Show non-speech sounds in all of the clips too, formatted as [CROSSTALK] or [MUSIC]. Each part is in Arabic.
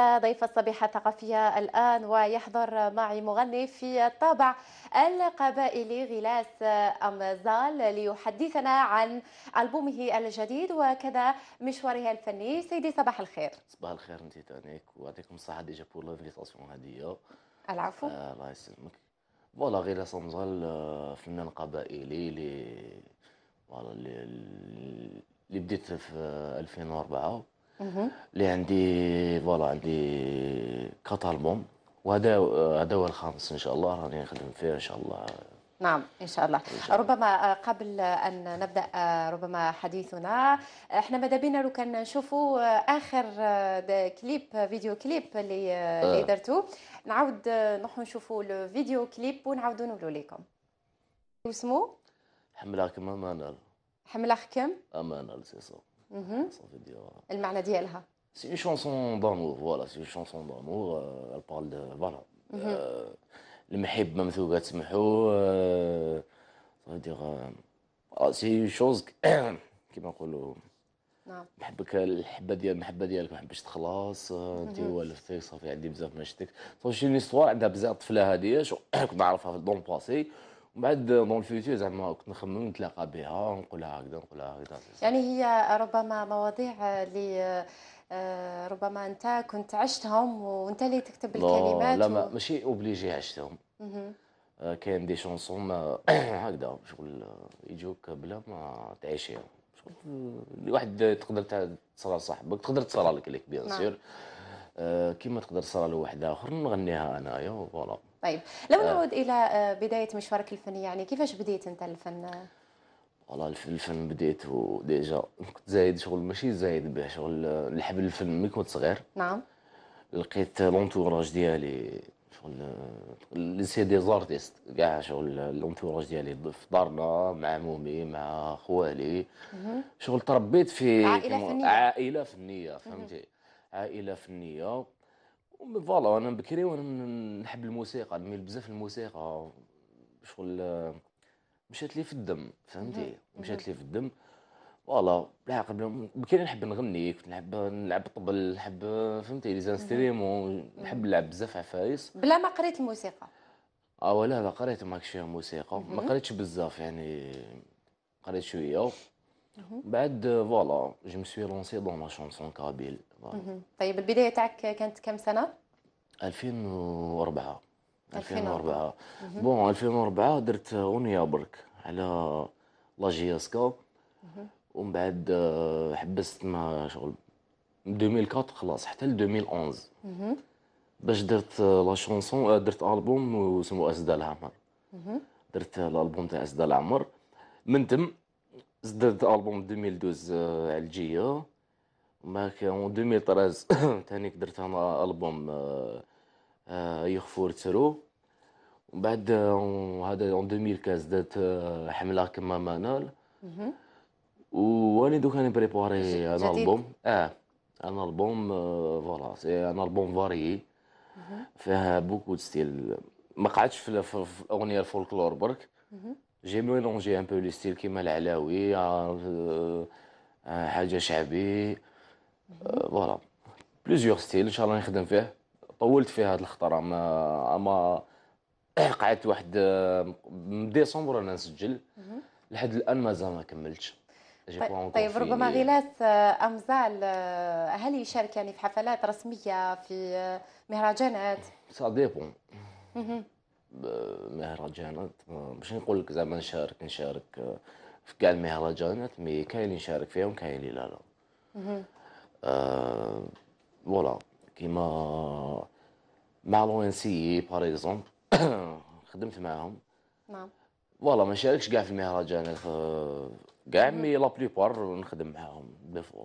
ضيف الصبيحة الثقافية الآن ويحضر معي مغني في الطابع القبائلي غلاس أمزال ليحدثنا عن ألبومه الجديد وكذا مشواره الفني سيدي صباح الخير صباح الخير أنت تانيك ويعطيكم الصحة ديجا بور لانفيتاسيون هدية العفو آه الله يسلمك فوالا غلاس أمزال آه، فنان قبائلي اللي فوالا اللي بديت في 2004 اللي عندي فوالا عندي كات البوم وهذا هذا هو الخامس ان شاء الله راني نخدم فيه ان شاء الله نعم إن شاء الله إن شاء الله. ربما آه، قبل أن نبدأ آه، ربما حديثنا آه، احنا ماذا بينا لو كان نشوفوا آخر كليب فيديو كليب اللي, آه. اللي درتو نعاود نروحوا نشوفوا الفيديو كليب ونعاودوا نقولوا لكم واسمو حملاك امانه حملاك كم امانه سي صو صافي المعنى ديالها سي اون شونسون دامور فوالا سي اون شونسون دامور البال فوالا المحب ممثوقه تسمحوا صافي سي اون شوز كيما نقولوا نعم نحبك الحبه ديال المحبه ديالك ما حبش تخلص انت والفتك صافي عندي بزاف ما شتك سي شي نيستوار عندها بزاف الطفله هذه كنت نعرفها في دون باسي ومن بعد دون الفيوتشر زعما كنت نخمم نتلاقى بها ونقولها هكذا نقولها هكذا يعني هي ربما مواضيع اللي آه، ربما انت كنت عشتهم وانت اللي تكتب الكلمات لا و... ماشي اوبليجي عشتهم آه، كاين دي شونسون [COUGHS] هكذا شغل آه، يجوك بلا ما تعيشيهم شغل واحد تقدر تصرى لصاحبك تقدر تصرى لك لك بيان سور كيما تقدر تصرى لواحد اخر نغنيها انايا فوالا طيب لو آه. نعود الى آه، بدايه مشوارك الفني يعني كيفاش بديت انت الفن والله الفن بديته ديجا كنت زايد شغل ماشي زايد به شغل الحبل آه، الفن ملي كنت صغير نعم لقيت لونتوراج ديالي شغل لي سي دي زارتيست كاع شغل لونتوراج ديالي في دارنا مع مومي مع خوالي شغل تربيت في عائله فنيه عائله فنيه فهمتي عائله فنيه فوالا انا بكري وانا نحب الموسيقى نميل بزاف الموسيقى شغل مشات لي في الدم فهمتي مشات لي في الدم فوالا قبل بكري نحب نغني كنت نحب نلعب طبل نحب فهمتي لي زانستريمون نحب نلعب بزاف عفايس بلا ما قريت الموسيقى اه ولا لا قريت ماكش فيها موسيقى ما قريتش بزاف يعني قريت شويه بعد فوالا جو مي سوي لونسي دون لا شونسون كابيل طيب البدايه تاعك كانت كم سنه 2004 2004 بون 2004 درت اغنيه برك على لا جي اس كا ومن بعد آه، حبست ما شغل 2004 خلاص حتى ل 2011 باش درت آه، لا شونسون آه، درت البوم وسمو اسدا العمر درت الالبوم تاع اسدا العمر من تم زدرت البوم 2012 على علجيه ما اون 2013 تانيك درت انا البوم يخفور آه، آه، يغفور ترو ومن بعد آه، هذا اون 2015 درت حمله كما منال واني دوك انا بريباري ان البوم اه ان البوم فوالا سي ان البوم فاري فيها بوكو ستيل ما قعدتش في ال- في- الاغنيه الفولكلور برك جي ميلونجي ان بو لي ستيل كيما العلاوي حاجه شعبي فوالا بليزيور ستيل ان شاء الله نخدم فيه طولت فيه هاد الخطره ما اما قعدت واحد من ديسمبر انا نسجل لحد الان مازال ما كملتش طيب ربما غلاس امزال هل يشارك يعني في حفلات رسميه في مهرجانات؟ سا ديبون مهرجانات باش نقول لك زعما نشارك نشارك في كاع المهرجانات مي كاين اللي نشارك فيهم كاين اللي لا لا آه كيما مع لونسي باغ اكزومبل خدمت معاهم نعم فوالا ما نشاركش كاع في المهرجانات آه، كاع مي لا بليبار نخدم معاهم دي فوا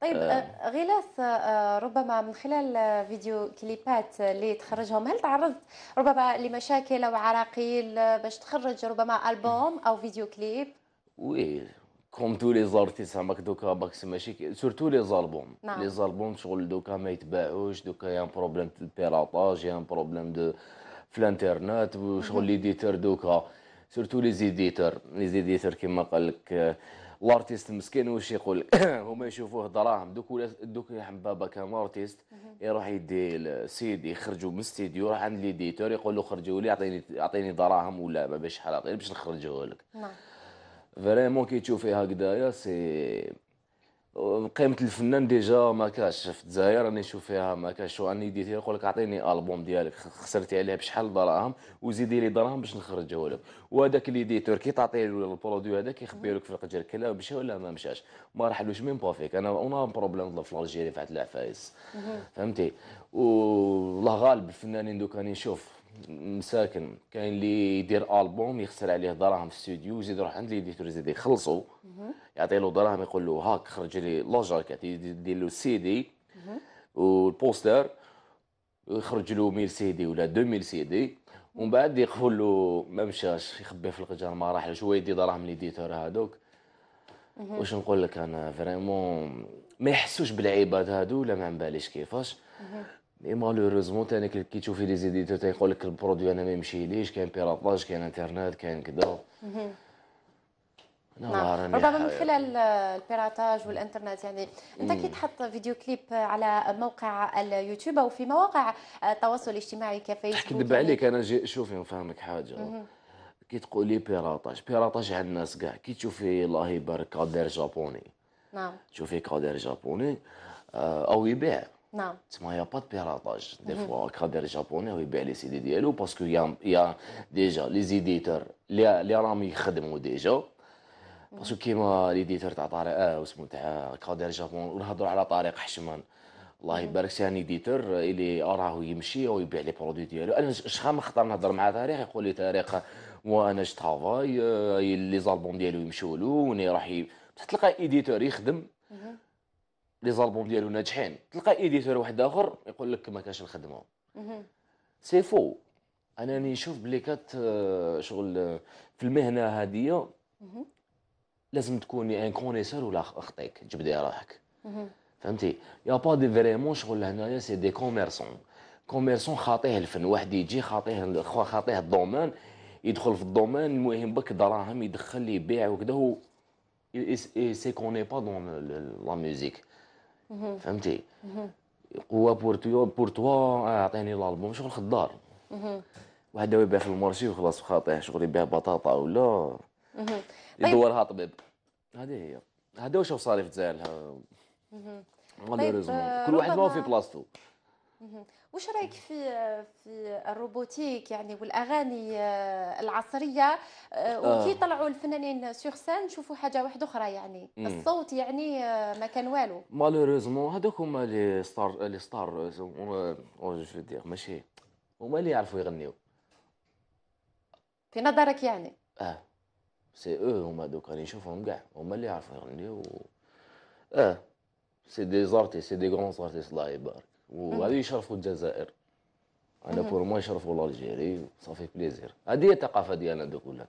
طيب آه. آه، غلاث آه، ربما من خلال فيديو كليبات اللي تخرجهم هل تعرضت ربما لمشاكل او عراقيل باش تخرج ربما البوم او فيديو كليب وي كوم تو لي زارتيس عمرك دوكا باكس ماشي سورتو لي زالبوم نعم. لي زالبوم شغل دوكا ما يتباعوش دوكا يا بروبليم دو بيراتاج يا بروبليم دو في الانترنت وشغل ليديتور دوكا سورتو لي زيديتور لي زيديتور كيما قال لك لارتيست مسكين واش يقول لك [COUGHS] هما يشوفوه دراهم دوك ولا دوك حبابه كان ارتيست يروح يدي السيد يخرجوا من الاستديو راح عند ليديتور يقول له خرجوا لي اعطيني اعطيني دراهم ولا ما باش شحال باش نخرجوه لك نعم فريمون كي تشوفي هكذايا سي قيمه الفنان ديجا ما كاش في الجزائر راني نشوف فيها ما كاش واني ديتي يقول لك اعطيني البوم ديالك خسرتي عليه بشحال دراهم وزيدي لي دراهم باش نخرجه لك وهذاك اللي ديتور كي تعطيه البرودوي هذاك يخبي لك في القجر كلا مشى ولا ما مشاش ما رحلوش ميم با فيك انا اون بروبليم في الجيري فات العفايس فهمتي والله غالب الفنانين دوك راني نشوف مساكن كاين اللي يدير البوم يخسر عليه دراهم في الاستوديو يزيد يروح عند ليديتور يزيد يخلصوا يعطي له دراهم يقول له هاك خرج لي لوجاكيت يدير له سي دي والبوستر يخرج له 1000 سي دي ولا 2000 سي دي ومن بعد يقول له ما مشاش يخبيه في القجر ما راحلش هو يدي دراهم ليديتور هذوك واش نقول لك انا فريمون ما يحسوش بالعباد هادو ولا ما نباليش كيفاش مي مالوروزمون تاني كي تشوفي لي زيديتور تيقول لك البرودوي انا ما يمشيليش كاين بيراطاج كاين انترنت كاين كذا نعم ربما من euh, خلال آه، البيراتاج والانترنت يعني انت كي تحط فيديو كليب آه، على موقع آه، اليوتيوب او في مواقع التواصل الاجتماعي كفيسبوك كذب عليك انا جي يعني شوفي نفهمك حاجه كي تقولي بيراتاج بيراتاج على الناس كاع كي تشوفي الله يبارك كادر جابوني نعم تشوفي كادر جابوني او يبيع نعم تسمى يا با بيراطاج دي فوا كادر جابوني ويبيع لي سيدي ديالو باسكو يا يا ديجا لي زيديتور اللي راهم يخدموا ديجا باسكو كيما ليديتور تاع طارق اه واسمو تاع كادر جابون نهضروا على طارق حشمان الله يبارك سي ان ايديتور اللي راهو يمشي ويبيع لي برودوي ديالو انا شحال من خطر نهضر مع تاريخ يقول لي تاريخ وانا جتافاي لي زالبوم ديالو يمشوا له وني راح تلقى ايديتور يخدم لي زالبوم ديالو ناجحين تلقى ايديتور واحد اخر يقول لك ما كانش الخدمه سي فو انا راني نشوف بلي كات آه، شغل آه، في المهنه هذه لازم تكون ان كونيسور ولا اخطيك جبدي روحك فهمتي يا با دي فريمون شغل هنايا سي دي كوميرسون كوميرسون خاطيه الفن واحد يجي خاطيه خاطيه الدومين يدخل في الدومين المهم بك دراهم يدخل يبيع وكذا هو سي كوني با دون لا ميوزيك فهمتي قوة بورتوا بورتوا آه، اعطيني الالبوم شغل خضار واحد داوي بها في المارشي وخلاص خاطيه شغل يبيع بطاطا ولا يدورها طيب. طبيب هذه هي هذا واش صاري في الجزائر كل واحد ما هو في بلاصتو وش رايك في في الروبوتيك يعني والاغاني آه، العصريه آه، آه. وكي طلعوا الفنانين سيغ سان نشوفوا حاجه واحده اخرى يعني الصوت يعني ما كان والو مالوريزمون هذوك هما لي ستار لي ستار جو ماشي هما اللي يعرفوا يغنيو في نظرك يعني اه سي او هما دوك راني نشوفهم كاع هما اللي يعرفوا يغنيو اه سي دي زارتي سي دي غون زارتي الله يبارك وغادي يشرفوا الجزائر انا بور موا يشرفوا الجيري صافي بليزير هذه هي الثقافه ديالنا دوك ولا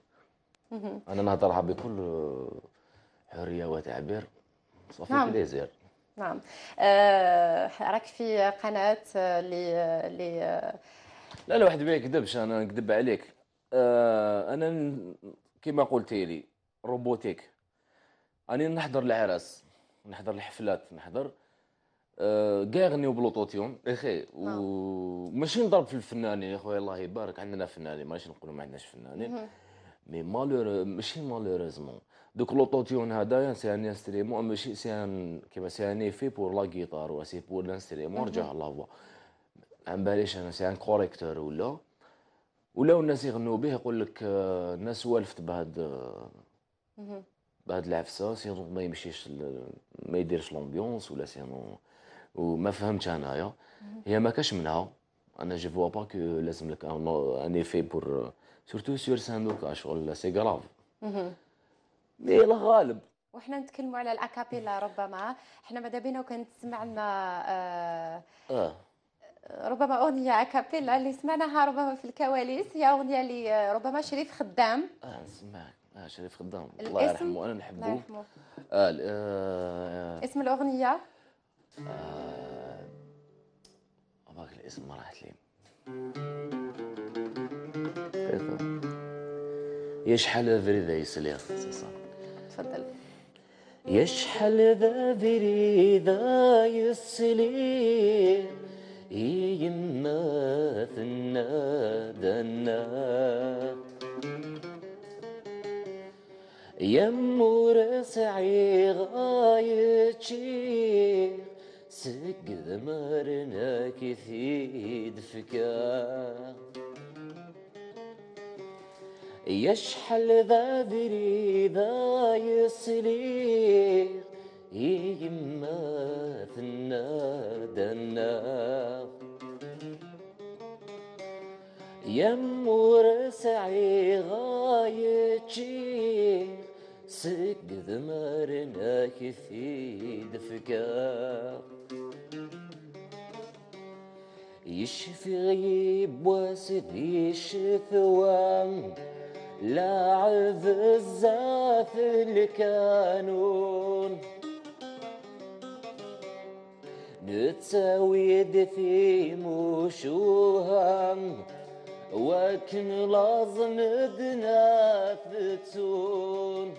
انا نهضرها بكل حريه وتعبير صافي نعم. بليزير نعم آه راك في قناه آه، اللي اللي آه، لا لا واحد ما يكذبش انا نكذب عليك آه انا كما قلتي لي روبوتيك انا نحضر العرس نحضر الحفلات نحضر كاغنيو بلوطوتيون اخي وماشي آه. نضرب في الفنانين يا خويا الله يبارك عندنا فنانين ماشي نقولوا ما عندناش فنانين مي مالور ماشي مالوريزمون دوك لوطوتيون هذايا سي ان انستريمون ماشي سي ان كيما سي ان ايفي بور لا غيتار و سي بور لانستريمون رجع الله هو عن باليش انا سي ان كوريكتور ولا ولاو الناس يغنوا به يقول لك آه، الناس والفت بهاد آه، بهاد العفسه سينو ما يمشيش ما يديرش لومبيونس ولا سينو وما فهمتش انايا هي ما كاش منها انا جي فوا با كو لازم لك ان افي بور سورتو سور ساندوكا شغل سي غراف مي الغالب وحنا نتكلموا على الاكابيلا ربما حنا ماذا بينا وكان تسمع لنا آه, آه. ربما اغنيه اكابيلا اللي سمعناها ربما في الكواليس هي اغنيه اللي آه، ربما شريف خدام اه نسمعك اه شريف خدام الله يرحمه انا نحبه الله يرحمه آه, آه, آه اسم الاغنيه آه... أباك الاسم ما راحت لي يشحل ذا يسليخ تفضل يشحل ذا فريدة يسليخ ثنا دنا يمور سعي غايتشي تقد مرنا كثيد فكا يشحل ذا بري ذا يصلي يما ثنا يمور سعي غايتشي سك ذمرنا كثيد فكاك يشفي غيب واسد يشفي وام لاعب الزاف الكانون نتساوي دفي وشوهم وكن لازم فتون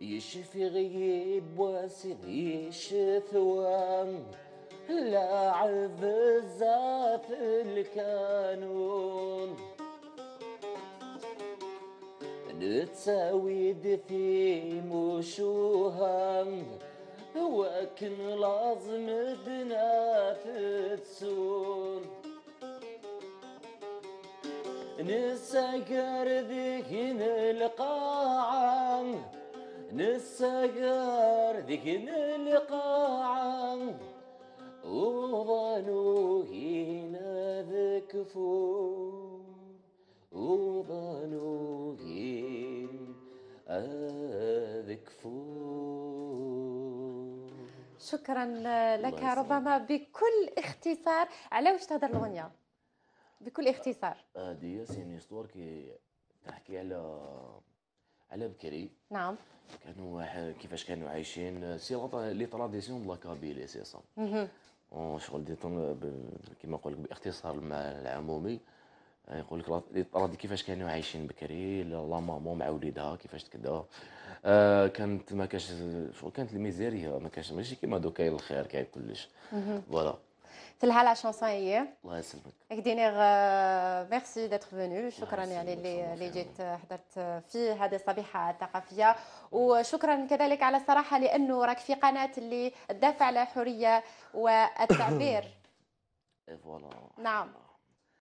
يشفي غيب واسد يشفي وام لاعب بالزاف الكانون نتساويد في مشوهم وكن لازم دنا تتسون نسقر ذيك القاعة نسقر ذيك القاعة وظنوا هنا ذكفوا وظنوا هنا ذكفوا شكرا لك ربما بكل اختصار على واش تهضر الاغنيه بكل اختصار هذه آه، ياسين اسطوار كي تحكي على على بكري نعم كانوا كيفاش كانوا عايشين سي لي تراديسيون دو لا كابيل صا شغل دي طن كيما نقول لك باختصار العمومي آه، يقول لك الاطراد كيفاش كانوا عايشين بكري لا مامون مع وليدها كيفاش كدا آه كانت ما كانش شغل كانت الميزيريه ما كانش ماشي كيما دوكا الخير كاين كلش فوالا في الحالة هي الله يسلمك اكدينيغ آه، ميرسي داتر فونو شكرا يعني اللي اللي جيت آه، حضرت آه، في هذه الصبيحة الثقافية وشكرا كذلك على الصراحة لأنه راك في قناة اللي تدافع على الحرية [COUGHS] والتعبير فوالا نعم